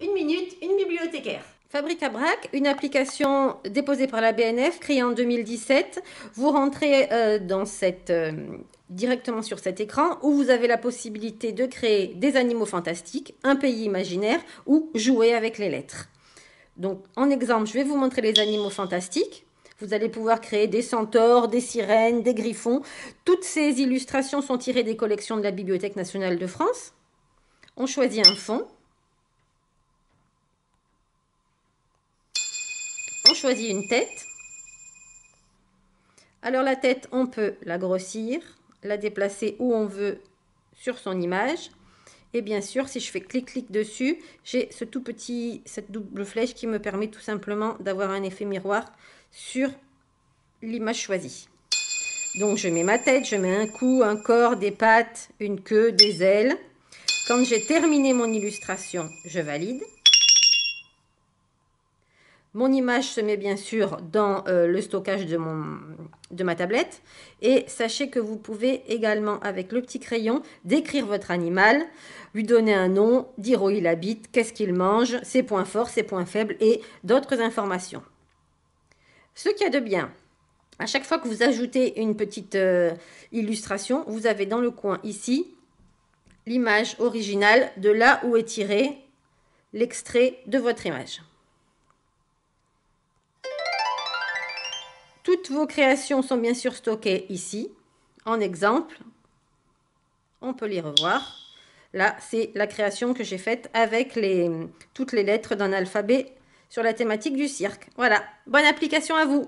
une minute, une bibliothécaire. Fabrique à Brac, une application déposée par la BNF, créée en 2017. Vous rentrez euh, euh, directement sur cet écran où vous avez la possibilité de créer des animaux fantastiques, un pays imaginaire ou jouer avec les lettres. Donc, en exemple, je vais vous montrer les animaux fantastiques. Vous allez pouvoir créer des centaures, des sirènes, des griffons. Toutes ces illustrations sont tirées des collections de la Bibliothèque nationale de France. On choisit un fond. on choisit une tête. Alors la tête, on peut la grossir, la déplacer où on veut sur son image. Et bien sûr, si je fais clic-clic dessus, j'ai ce tout petit, cette double flèche qui me permet tout simplement d'avoir un effet miroir sur l'image choisie. Donc je mets ma tête, je mets un cou, un corps, des pattes, une queue, des ailes. Quand j'ai terminé mon illustration, je valide. Mon image se met bien sûr dans euh, le stockage de, de ma tablette. Et sachez que vous pouvez également, avec le petit crayon, décrire votre animal, lui donner un nom, dire où il habite, qu'est-ce qu'il mange, ses points forts, ses points faibles et d'autres informations. Ce qu'il y a de bien, à chaque fois que vous ajoutez une petite euh, illustration, vous avez dans le coin ici l'image originale de là où est tiré l'extrait de votre image. Toutes vos créations sont bien sûr stockées ici. En exemple, on peut les revoir. Là, c'est la création que j'ai faite avec les, toutes les lettres d'un alphabet sur la thématique du cirque. Voilà, bonne application à vous